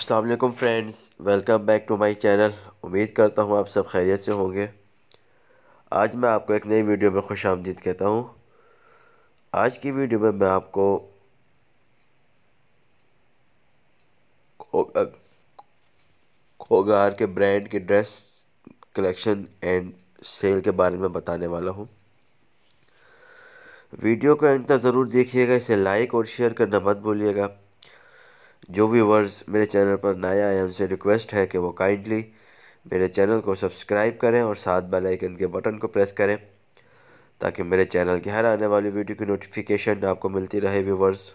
Aslam friends welcome back to my channel उम्मीद करता हूँ आप सब खैरियत से होंगे आज मैं आपको एक नई वीडियो में खुश आमदीद कहता हूँ आज की वीडियो में मैं आपको खोगार के ब्रांड के ड्रेस कलेक्शन एंड सेल के बारे में बताने वाला हूँ वीडियो को एंड तक ज़रूर देखिएगा इसे लाइक और शेयर करना मत भूलिएगा जो व्यूवर्स मेरे चैनल पर नए आए उनसे रिक्वेस्ट है कि वो काइंडली मेरे चैनल को सब्सक्राइब करें और साथ बेल आइकन के बटन को प्रेस करें ताकि मेरे चैनल की हर आने वाली वीडियो की नोटिफिकेशन आपको मिलती रहे व्यूवर्स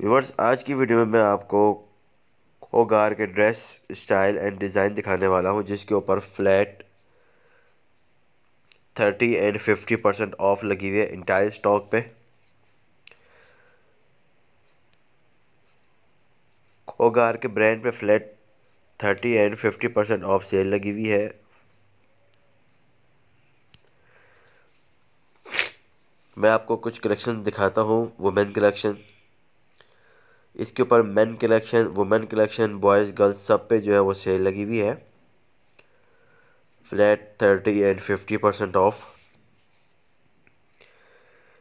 व्यूवर्स आज की वीडियो में मैं आपको ओगार के ड्रेस स्टाइल एंड डिज़ाइन दिखाने वाला हूँ जिसके ऊपर flat thirty and fifty percent off लगी हुई है इंटायर स्टॉक पे टोगार के ब्रांड पे flat thirty and fifty percent off sale लगी हुई है मैं आपको कुछ कलेक्शन दिखाता हूँ वुमेन कलेक्शन इसके ऊपर men collection women collection boys girls सब पे जो है वो सेल लगी हुई है flat thirty and fifty percent off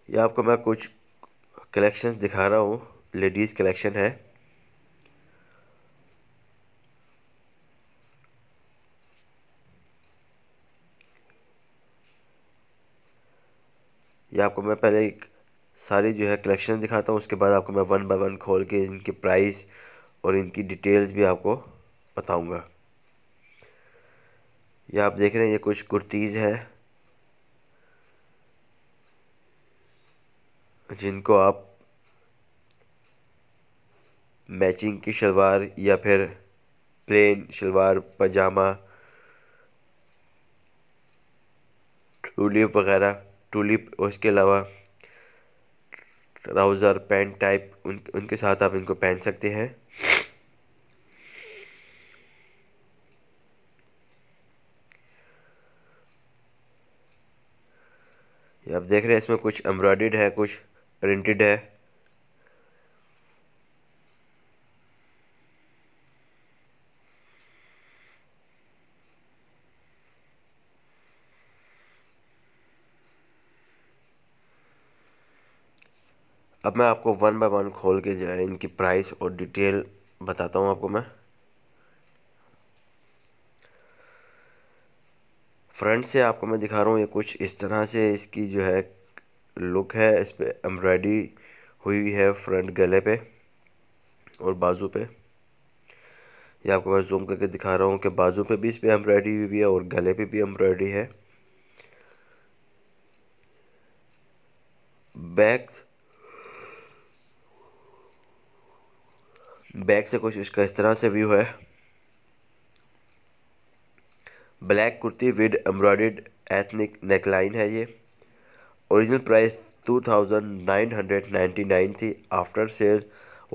ये आपको मैं कुछ कलेक्शंस दिखा रहा हूँ लेडीज़ कलेक्शन है ये आपको मैं पहले एक सारी जो है कलेक्शन दिखाता हूँ उसके बाद आपको मैं वन बाय वन खोल के इनके प्राइस और इनकी डिटेल्स भी आपको बताऊँगा ये आप देख रहे हैं ये कुछ कुर्तीज़ है जिनको आप मैचिंग की शलवार या फिर प्लेन शलवार पजामा टूलिप वगैरह टूलिप और इसके अलावा ट्राउज़र पैंट टाइप उन उनके साथ आप इनको पहन सकते हैं आप देख रहे हैं इसमें कुछ एम्ब्रॉयड है कुछ प्रिंटेड है अब मैं आपको वन बाय वन खोल के जो है इनकी प्राइस और डिटेल बताता हूँ आपको मैं फ्रंट से आपको मैं दिखा रहा हूँ ये कुछ इस तरह से इसकी जो है लुक है इस पर एम्ब्रॉयडरी हुई है फ्रंट गले पे और बाजू पे ये आपको मैं जूम करके दिखा रहा हूँ कि बाजू पे भी इस पर एम्ब्रॉयडरी हुई है और गले पे भी एम्ब्रॉयडरी है बैक्स बैक से कुछ इसका इस तरह से व्यू है black kurti with embroidered ethnic neckline है ये ओरिजिनल प्राइस 2999 थी आफ्टर सेल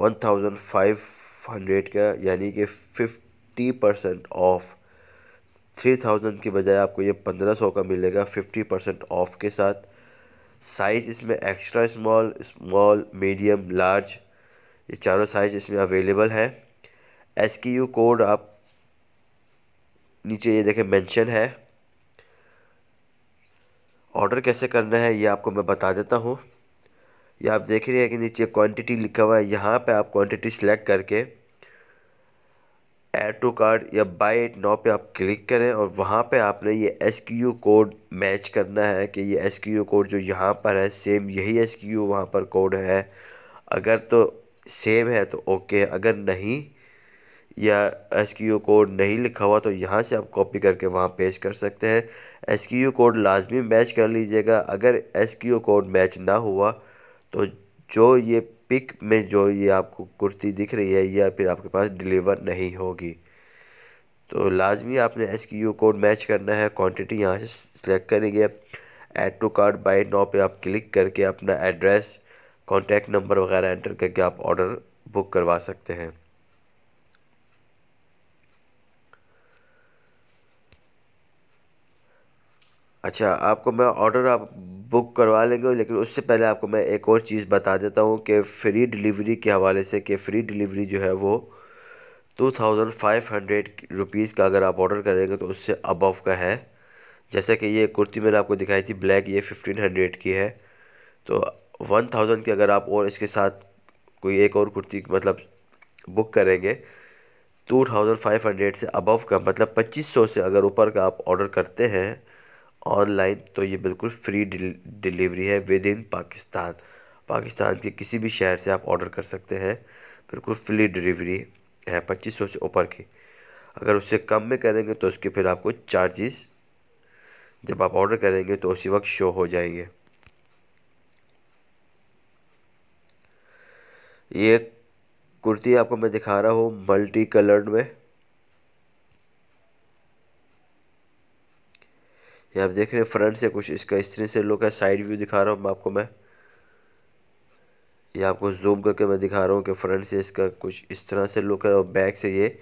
1500 का यानी कि 50 परसेंट ऑफ 3000 की बजाय आपको ये 1500 का मिलेगा 50 परसेंट ऑफ के साथ साइज़ इसमें extra small small medium large ये चारों साइज़ इसमें अवेलेबल है एस कोड आप नीचे ये देखें मेंशन है ऑर्डर कैसे करना है ये आपको मैं बता देता हूँ ये आप देख रहे हैं कि नीचे क्वांटिटी लिखा हुआ है यहाँ पे आप क्वांटिटी सिलेक्ट करके एड टू कार्ड या बाय एट नाउ पे आप क्लिक करें और वहाँ पे आपने ये एस क्यू कोड मैच करना है कि ये एस क्यू कोड जो यहाँ पर है सेम यही एस क्यू वहाँ पर कोड है अगर तो सेम है तो ओके अगर नहीं या एस क्यू कोड नहीं लिखा हुआ तो यहाँ से आप कॉपी करके वहाँ पेश कर सकते हैं एस क्यू कोड लाजमी मैच कर लीजिएगा अगर एस क्यू कोड मैच ना हुआ तो जो ये पिक में जो ये आपको कुर्ती दिख रही है या फिर आपके पास डिलीवर नहीं होगी तो लाजमी आपने एस क्यू कोड मैच करना है क्वांटिटी यहाँ से सेलेक्ट करेंगे add to cart buy now पे आप क्लिक करके अपना एड्रेस कॉन्टैक्ट नंबर वगैरह एंटर करके आप ऑर्डर बुक करवा सकते हैं अच्छा आपको मैं ऑर्डर आप बुक करवा लेंगे लेकिन उससे पहले आपको मैं एक और चीज़ बता देता हूँ कि फ्री डिलीवरी के हवाले से कि फ्री डिलीवरी जो है वो two thousand five hundred rupees का अगर आप ऑर्डर करेंगे तो उससे अबव का है जैसे कि ये कुर्ती मैंने आपको दिखाई थी ब्लैक ये फिफ्टीन हंड्रेड की है तो वन थाउजेंड की अगर आप और इसके साथ कोई एक और कुर्ती मतलब बुक करेंगे टू थाउजेंड फाइव हंड्रेड से अबव का मतलब पच्चीस सौ से अगर ऊपर का आप ऑर्डर करते हैं ऑनलाइन तो ये बिल्कुल फ्री डिलीवरी है विद इन पाकिस्तान पाकिस्तान के किसी भी शहर से आप ऑर्डर कर सकते हैं बिल्कुल फ्री डिलीवरी है पच्चीस सौ से ऊपर की अगर उससे कम में करेंगे तो उसके फिर आपको चार्जेस जब आप ऑर्डर करेंगे तो उसी वक्त शो हो जाएंगे ये कुर्ती आपको मैं दिखा रहा हूँ मल्टी कलर्ड में ये आप देख रहे हैं फ्रंट से कुछ इसका इस तरह से लुक है साइड व्यू दिखा रहा हूँ आपको मैं ये आपको जूम करके मैं दिखा रहा हूँ कि फ्रंट से इसका कुछ इस तरह से लुक है और बैक से ये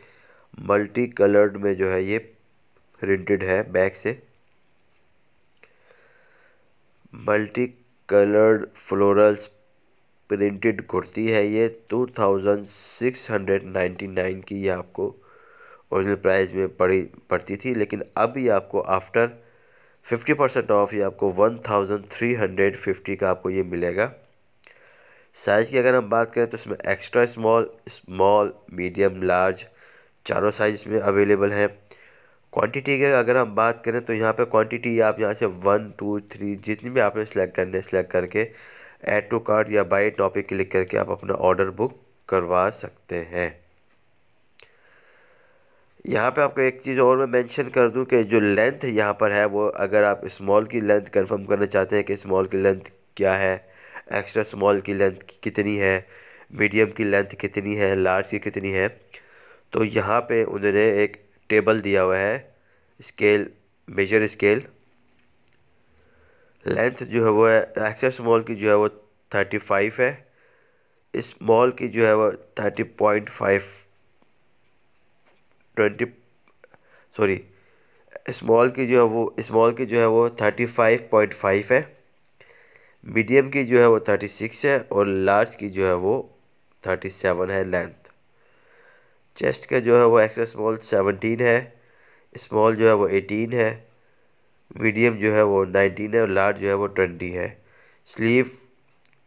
मल्टी कलर्ड में जो है ये प्रिंटेड है बैक से multi coloured florals printed kurti है ये two thousand six hundred ninety nine की ये आपको औरिजिनल प्राइस में पड़ी पड़ती थी लेकिन अब ये आपको आफ्टर फिफ्टी परसेंट ऑफ ये आपको one thousand three hundred fifty का आपको ये मिलेगा साइज़ की अगर हम बात करें तो इसमें extra small small medium large चारों साइज़ में अवेलेबल हैं क्वांटिटी की अगर हम बात करें तो यहाँ पे क्वांटिटी आप यहाँ से वन टू थ्री जितनी भी आपने सेलेक्ट करने सेलेक्ट करके ऐड टू कार्ड या बाई टॉपिक क्लिक करके आप अपना ऑर्डर बुक करवा सकते हैं यहाँ पे आपको एक चीज़ और मैं मेंशन कर दूं कि जो लेंथ यहाँ पर है वो अगर आप स्मॉल की लेंथ कंफर्म करना चाहते हैं कि स्मॉल की लेंथ क्या है एक्स्ट्रा स्मॉल की लेंथ कितनी है मीडियम की लेंथ कितनी है लार्ज की कितनी है तो यहाँ पे उन्होंने एक टेबल दिया हुआ है स्केल मेजर स्केल लेंथ जो है वो है एक्सेस मॉल की जो है वो थर्टी फाइव है इस मॉल की जो है वो thirty point five twenty sorry small की जो है वो इस मॉल की जो है वो थर्टी फाइव पॉइंट फाइव है मीडियम की जो है वो थर्टी सिक्स है और लार्ज की जो है वो थर्टी सेवन है लेंथ चेस्ट का जो है वो एक्सेस मॉल सेवनटीन है इस्मॉल जो है वो एटीन है मीडियम जो है वो नाइनटीन है और लार्ज जो है वो ट्वेंटी है sleeve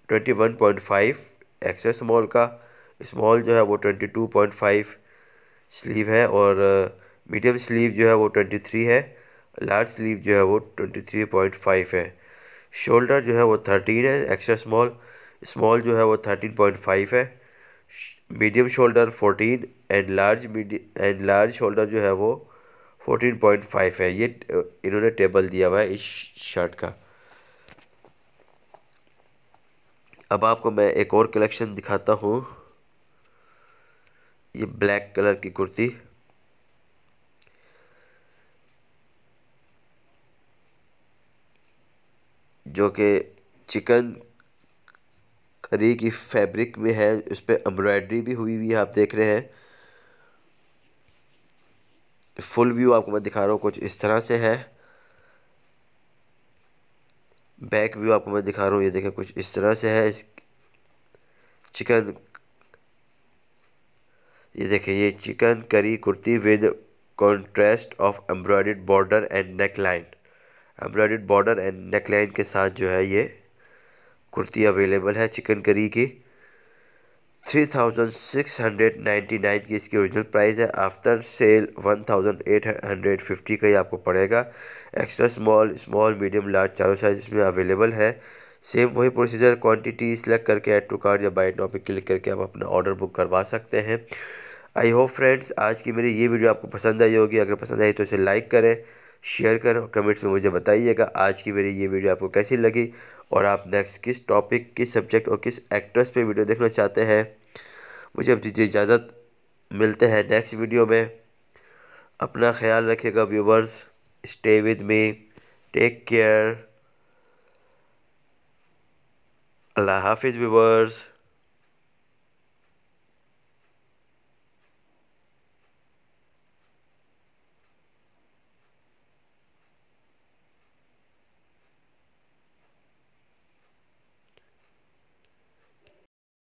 twenty one point five X small का स्मॉल जो है वो twenty two point five sleeve है और मीडियम स्लीव जो है वो ट्वेंटी थ्री है लार्ज स्लीव जो है वो ट्वेंटी थ्री पॉइंट फाइव है शोल्डर जो है वो थर्टीन है एक्स्ट्रा स्मॉल स्मॉल जो है वो थर्टीन पॉइंट फाइव है medium shoulder fourteen and large and large shoulder जो है वो फोर्टीन पॉइंट फाइव है ये इन्होंने टेबल दिया हुआ है इस शर्ट का अब आपको मैं एक और कलेक्शन दिखाता हूँ ये ब्लैक कलर की कुर्ती जो कि चिकन करी की फैब्रिक में है उस पर एम्ब्रॉयडरी भी हुई हुई है आप देख रहे हैं फुल व्यू आपको मैं दिखा रहा हूँ कुछ इस तरह से है बैक व्यू आपको मैं दिखा रहा हूँ ये देखें कुछ इस तरह से है इस चिकन ये देखें ये chikankari kurti with contrast of embroidered border and neckline embroidered border and neckline के साथ जो है ये कुर्ती अवेलेबल है चिकन करी की three thousand six hundred ninety nine की इसकी ओरिजिनल प्राइस है after sale one thousand eight hundred fifty का ही आपको पड़ेगा extra small small medium large चारों साइज इसमें अवेलेबल है सेम वही प्रोसीजर क्वांटिटी सेलेक्ट करके एड टू कार्ड या बाई टॉपिक क्लिक करके आप अपना ऑर्डर बुक करवा सकते हैं आई होप फ्रेंड्स आज की मेरी ये वीडियो आपको पसंद आई होगी अगर पसंद आई तो इसे लाइक करें शेयर करें और कमेंट्स में मुझे बताइएगा आज की मेरी ये वीडियो आपको कैसी लगी और आप नेक्स्ट किस टॉपिक किस सब्जेक्ट और किस एक्ट्रेस पे वीडियो देखना चाहते हैं मुझे अब दीजिए इजाज़त मिलते हैं नेक्स्ट वीडियो में अपना ख्याल रखिएगा viewers stay with me take care अल्लाह हाफिज़ व्यूवर्स